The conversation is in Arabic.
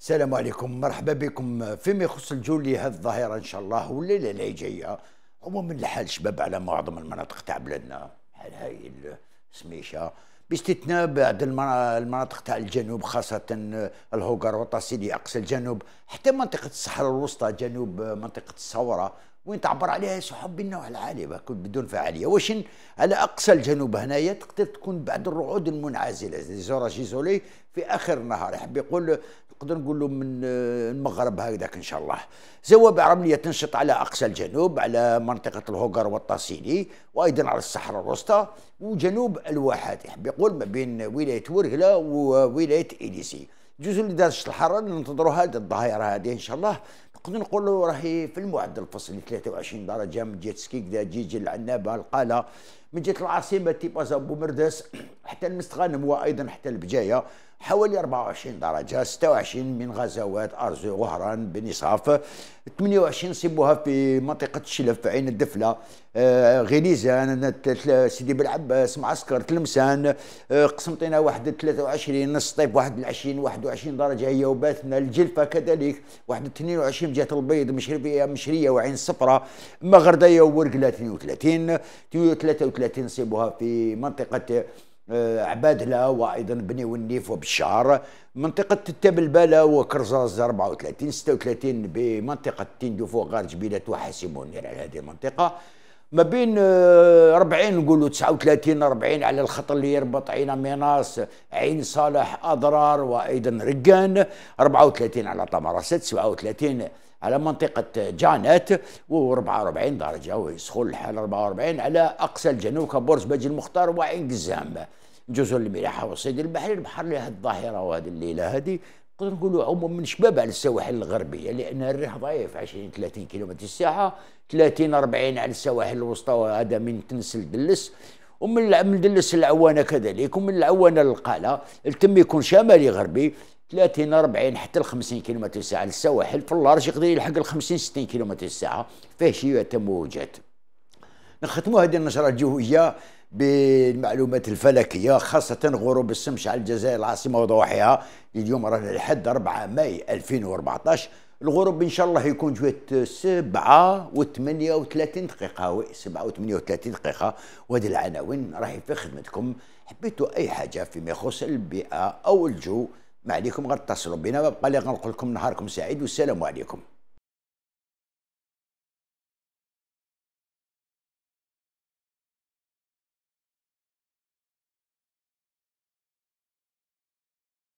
السلام عليكم مرحبا بكم فيما يخص الجولي هذه الظاهره ان شاء الله والليله اللي جايه عموما الحال شباب على معظم المناطق تاع بلادنا بحال هايل سميشه باستثناء بعض المناطق تاع الجنوب خاصة الهوغر وطاسيلي أقصى الجنوب حتى منطقة الصحراء الوسطى جنوب منطقة الثورة وين تعبر عليها صحاب بالنوع العالي بدون فعاليه واش على اقصى الجنوب هنايا تقدر تكون بعد الرعود المنعزله زورا جيزولي في اخر النهار يحب يقول نقدر نقولوا من المغرب هكذاك ان شاء الله زواب عرمليه تنشط على اقصى الجنوب على منطقه الهوغر والطاسيني وايضا على الصحراء الوسطى وجنوب الواحات يحب يقول ما بين ولايه ورهله وولايه اليسي جزء لدرجه الحراره ننتظروا هذه الظاهره هذه ان شاء الله نقدر نقول له راهي في المعدل الفصلي 23 درجه من جهه سكيك تجي تجي العنابه القاله من جهه العاصمه تيبازا بومرداس حتى المستغانم وايضا حتى البجايه حوالي 24 درجه 26 من غزوات ارزو وهران بنصاف 28 نصيبوها في منطقه الشلف عين الدفله آه، غليزان سيدي بلعباس معسكر تلمسان آه، قسمطينه واحد 23 سطيف واحد 20 21 درجه هي وباتنا الجلفه كذلك واحد 22 جهه البيض مشرفيه مشريه وعين الصفراء مغرديه وورقله 32 33 نصيبوها في منطقه عبادله وايضا بني والنيف وبشار منطقه التبلبله وكرزاز 34 36 بمنطقه تندوف وغار جبيله وحاسي منير على هذه المنطقه ما بين 40 آه، نقولوا 39 40 على الخط اللي يربط عين ميناس عين صالح اضرار وايضا رقان 34 على طمرسات 37 على منطقة جانات و44 درجة ويسخن الحال 44 على أقصى الجنوب كبرص بج المختار وعين قزام جزر الملاحة والصيد البحري البحر لها الظاهرة وهذه الليلة هذه نقدر نقولوا عموما من شباب على السواحل الغربيه لان الريح ضعيف 20 30 كيلومتر الساعه 30 40 على السواحل الوسطى وهذا من تنس لدلس ومن من دلس العوانه كذلك ومن العوانه للقاله التم يكون شمالي غربي 30 40 حتى ل 50 كيلومتر ساعه للسواحل في اللارج يقدر يلحق ل 50 60 كيلومتر ساعه فيه شي تموجات نختموا هذه النشره الجويه بالمعلومات الفلكيه خاصه غروب الشمس على الجزائر العاصمه وضوحها اليوم رانا لحد 4 ماي 2014 الغروب ان شاء الله يكون جوات 7 و 38 دقيقه وي 7 و 38 دقيقه وهذه العناوين راهي في خدمتكم حبيتوا اي حاجه فيما يخص البيئه او الجو ما عليكم غتصلوا بنا وبقى لي غنقول لكم نهاركم سعيد والسلام عليكم